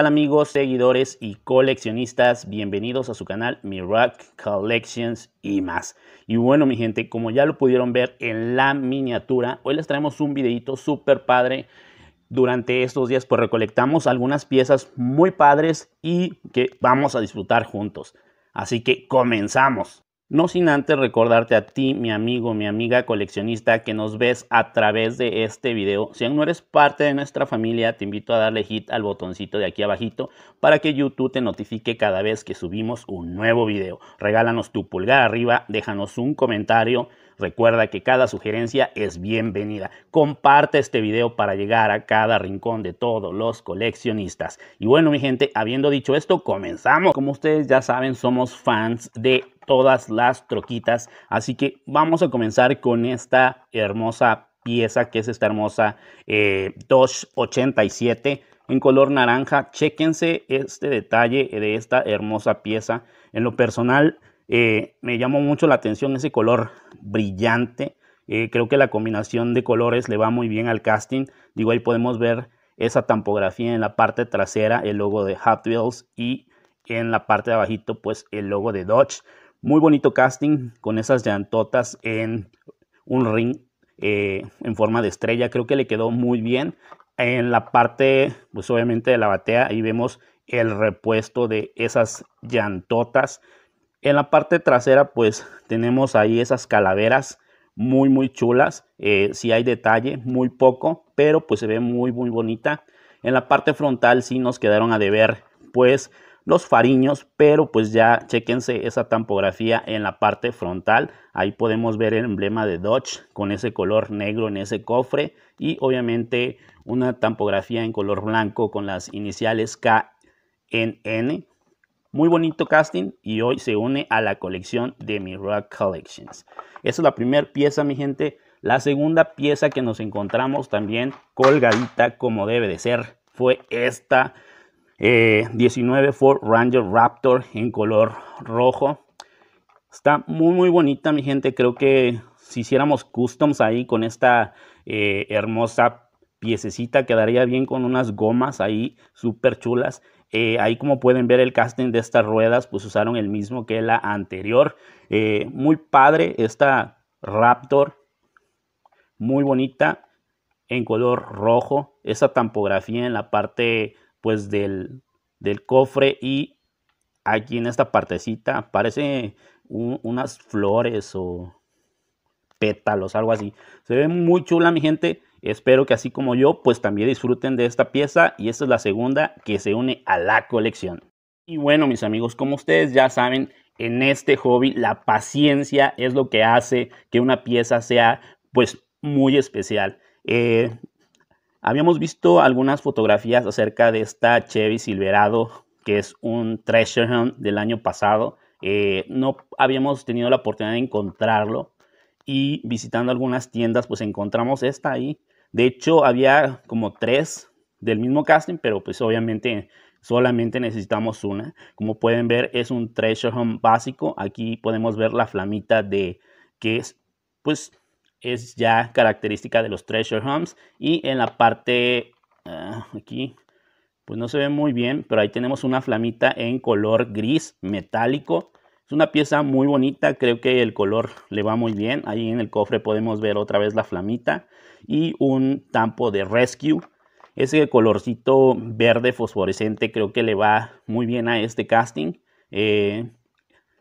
amigos, seguidores y coleccionistas? Bienvenidos a su canal Mi Collections y más. Y bueno mi gente, como ya lo pudieron ver en la miniatura, hoy les traemos un videito súper padre. Durante estos días pues recolectamos algunas piezas muy padres y que vamos a disfrutar juntos. Así que comenzamos. No sin antes recordarte a ti, mi amigo, mi amiga coleccionista, que nos ves a través de este video. Si aún no eres parte de nuestra familia, te invito a darle hit al botoncito de aquí abajito para que YouTube te notifique cada vez que subimos un nuevo video. Regálanos tu pulgar arriba, déjanos un comentario. Recuerda que cada sugerencia es bienvenida. Comparte este video para llegar a cada rincón de todos los coleccionistas. Y bueno, mi gente, habiendo dicho esto, comenzamos. Como ustedes ya saben, somos fans de todas las troquitas. Así que vamos a comenzar con esta hermosa pieza que es esta hermosa eh, Dodge 87 en color naranja. Chequense este detalle de esta hermosa pieza. En lo personal eh, me llamó mucho la atención ese color brillante. Eh, creo que la combinación de colores le va muy bien al casting. Digo, ahí podemos ver esa tampografía en la parte trasera, el logo de Hot Wheels y en la parte de abajito pues el logo de Dodge. Muy bonito casting con esas llantotas en un ring eh, en forma de estrella. Creo que le quedó muy bien. En la parte, pues obviamente de la batea, ahí vemos el repuesto de esas llantotas. En la parte trasera, pues tenemos ahí esas calaveras muy, muy chulas. Eh, si hay detalle, muy poco, pero pues se ve muy, muy bonita. En la parte frontal sí nos quedaron a deber, pues los fariños, pero pues ya chequense esa tampografía en la parte frontal. Ahí podemos ver el emblema de Dodge con ese color negro en ese cofre y obviamente una tampografía en color blanco con las iniciales K N, Muy bonito casting y hoy se une a la colección de mi Rock Collections. Esa es la primera pieza, mi gente. La segunda pieza que nos encontramos también colgadita como debe de ser fue esta 19 eh, Ford Ranger Raptor en color rojo. Está muy muy bonita mi gente. Creo que si hiciéramos customs ahí con esta eh, hermosa piececita quedaría bien con unas gomas ahí súper chulas. Eh, ahí como pueden ver el casting de estas ruedas pues usaron el mismo que la anterior. muy padre esta Raptor. Muy bonita en color rojo. Esa tampografía en la parte pues del, cofre y aquí en esta partecita parece unas flores o pétalos, algo así. Se ve muy chula mi gente. Espero que así como yo, pues también disfruten de esta pieza y esta es la segunda que se une a la colección. Y bueno, mis amigos, como ustedes ya saben, en este hobby la paciencia es lo que hace que una pieza sea pues muy especial. Eh, Habíamos visto algunas fotografías acerca de esta Chevy Silverado, que es un Treasure Hunt del año pasado. Eh, no habíamos tenido la oportunidad de encontrarlo y visitando algunas tiendas, pues encontramos esta ahí. De hecho, había como tres del mismo casting, pero pues obviamente solamente necesitamos una. Como pueden ver, es un Treasure Hunt básico. Aquí podemos ver la flamita de que es, pues es ya característica de los treasure homes y en la parte ah, aquí pues no se ve muy bien pero ahí tenemos una flamita en color gris metálico es una pieza muy bonita creo que el color le va muy bien ahí en el cofre podemos ver otra vez la flamita y un tampo de rescue ese colorcito verde fosforescente creo que le va muy bien a este casting eh,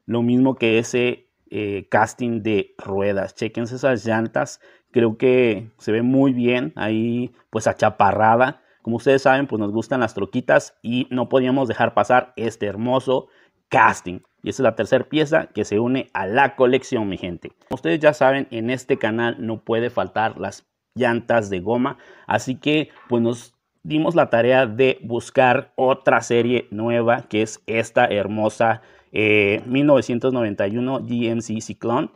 lo mismo que ese eh, casting de ruedas. Chequense esas llantas. Creo que se ve muy bien ahí, pues achaparrada. Como ustedes saben, pues nos gustan las troquitas y no podíamos dejar pasar este hermoso casting. Y esa es la tercera pieza que se une a la colección, mi gente. ustedes ya saben, en este canal no puede faltar las llantas de goma. Así que, pues nos dimos la tarea de buscar otra serie nueva que es esta hermosa 1991 eh, GMC Cyclone.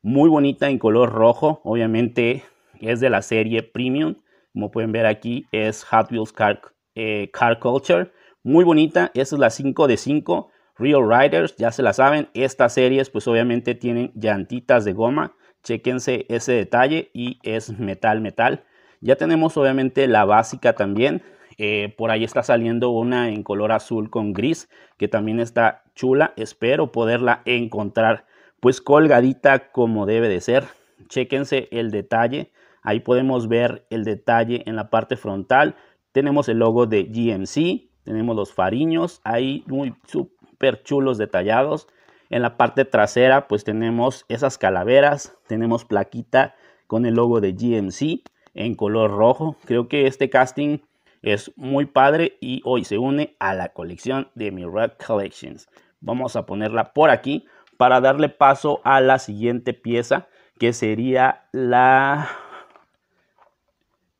Muy bonita en color rojo, obviamente es de la serie Premium. Como pueden ver aquí es Hot Wheels Car, eh, Car Culture. Muy bonita, esta es la 5 de 5. Real Riders, ya se la saben, estas series pues obviamente tienen llantitas de goma. Chequense ese detalle y es metal metal. Ya tenemos obviamente la básica también. Eh, por ahí está saliendo una en color azul con gris que también está chula. Espero poderla encontrar pues colgadita como debe de ser. Chéquense el detalle. Ahí podemos ver el detalle en la parte frontal. Tenemos el logo de GMC. Tenemos los fariños. Ahí muy súper chulos detallados. En la parte trasera pues tenemos esas calaveras. Tenemos plaquita con el logo de GMC en color rojo. Creo que este casting es muy padre y hoy se une a la colección de mi Red Collections. Vamos a ponerla por aquí para darle paso a la siguiente pieza que sería la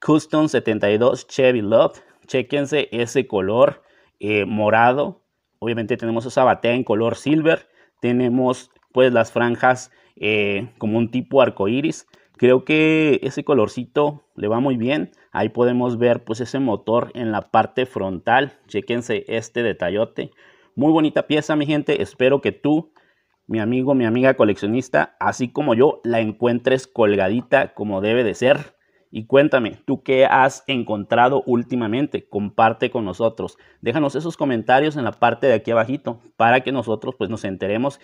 Custom 72 Chevy Love. Chequense ese color eh, morado. Obviamente tenemos esa batea en color silver. Tenemos pues las franjas eh, como un tipo arco iris. Creo que ese colorcito le va muy bien. Ahí podemos ver pues ese motor en la parte frontal. Chequense este detallote. Muy bonita pieza, mi gente. Espero que tú, mi amigo, mi amiga coleccionista, así como yo, la encuentres colgadita como debe de ser. Y cuéntame, ¿tú qué has encontrado últimamente? Comparte con nosotros. Déjanos esos comentarios en la parte de aquí abajito para que nosotros pues nos enteremos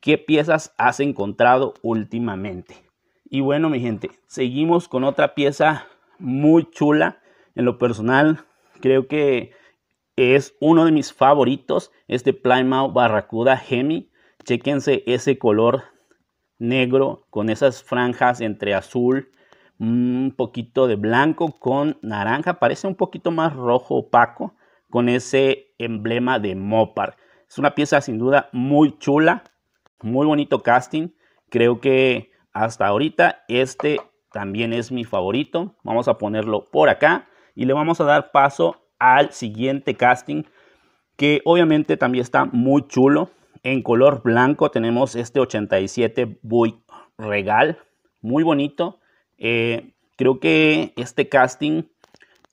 qué piezas has encontrado últimamente. Y bueno, mi gente, seguimos con otra pieza muy chula. En lo personal, creo que es uno de mis favoritos, este Plymouth Barracuda Hemi. Chequense ese color negro con esas franjas entre azul, un poquito de blanco con naranja, parece un poquito más rojo opaco con ese emblema de Mopar. Es una pieza sin duda muy chula, muy bonito casting. Creo que hasta ahorita este también es mi favorito. Vamos a ponerlo por acá y le vamos a dar paso al siguiente casting que obviamente también está muy chulo. En color blanco tenemos este 87 Buick Regal, muy bonito. Eh, creo que este casting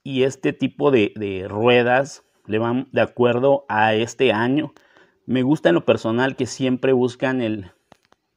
y este tipo de, de, ruedas le van de acuerdo a este año. Me gusta en lo personal que siempre buscan el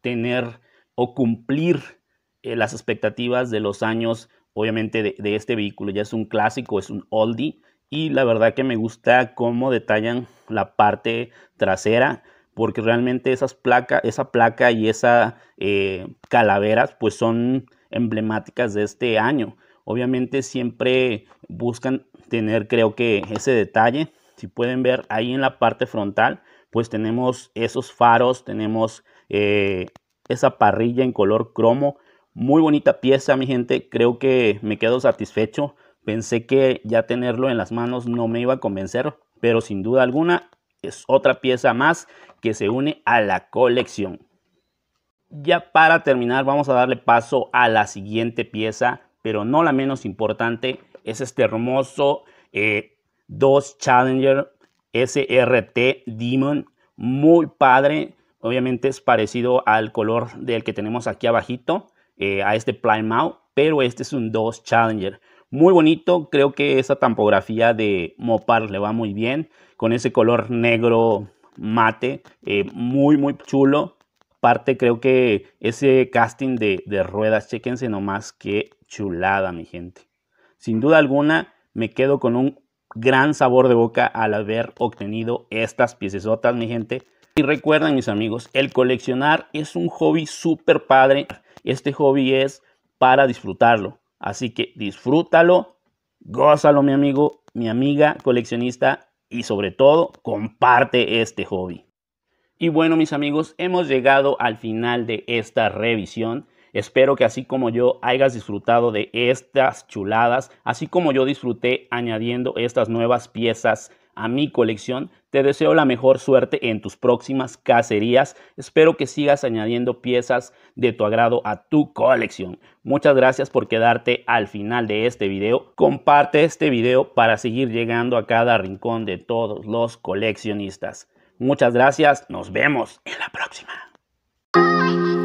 tener o cumplir eh, las expectativas de los años, obviamente, de, este vehículo. Ya es un clásico, es un oldie. Y la verdad que me gusta cómo detallan la parte trasera, porque realmente esas placas esa placa y esa eh, calaveras, pues son emblemáticas de este año. Obviamente siempre buscan tener, creo que, ese detalle. Si pueden ver ahí en la parte frontal, pues tenemos esos faros, tenemos eh, esa parrilla en color cromo. Muy bonita pieza, mi gente. Creo que me quedo satisfecho. Pensé que ya tenerlo en las manos no me iba a convencer, pero sin duda alguna es otra pieza más que se une a la colección. Ya para terminar vamos a darle paso a la siguiente pieza, pero no la menos importante. Es este hermoso eh, DOS Challenger SRT Demon. Muy padre. Obviamente es parecido al color del que tenemos aquí abajito, eh, a este Plymouth, pero este es un 2 Challenger. Muy bonito, creo que esa tampografía de Mopar le va muy bien, con ese color negro mate, eh, muy muy chulo. Parte creo que ese casting de, ruedas, chéquense nomás qué chulada mi gente. Sin duda alguna me quedo con un gran sabor de boca al haber obtenido estas piezas mi gente. Y recuerden mis amigos, el coleccionar es un hobby súper padre. Este hobby es para disfrutarlo. Así que disfrútalo, gózalo mi amigo, mi amiga coleccionista y sobre todo comparte este hobby. Y bueno mis amigos, hemos llegado al final de esta revisión. Espero que así como yo hayas disfrutado de estas chuladas, así como yo disfruté añadiendo estas nuevas piezas a mi colección. Te deseo la mejor suerte en tus próximas cacerías. Espero que sigas añadiendo piezas de tu agrado a tu colección. Muchas gracias por quedarte al final de este video. Comparte este video para seguir llegando a cada rincón de todos los coleccionistas. Muchas gracias, nos vemos en la próxima.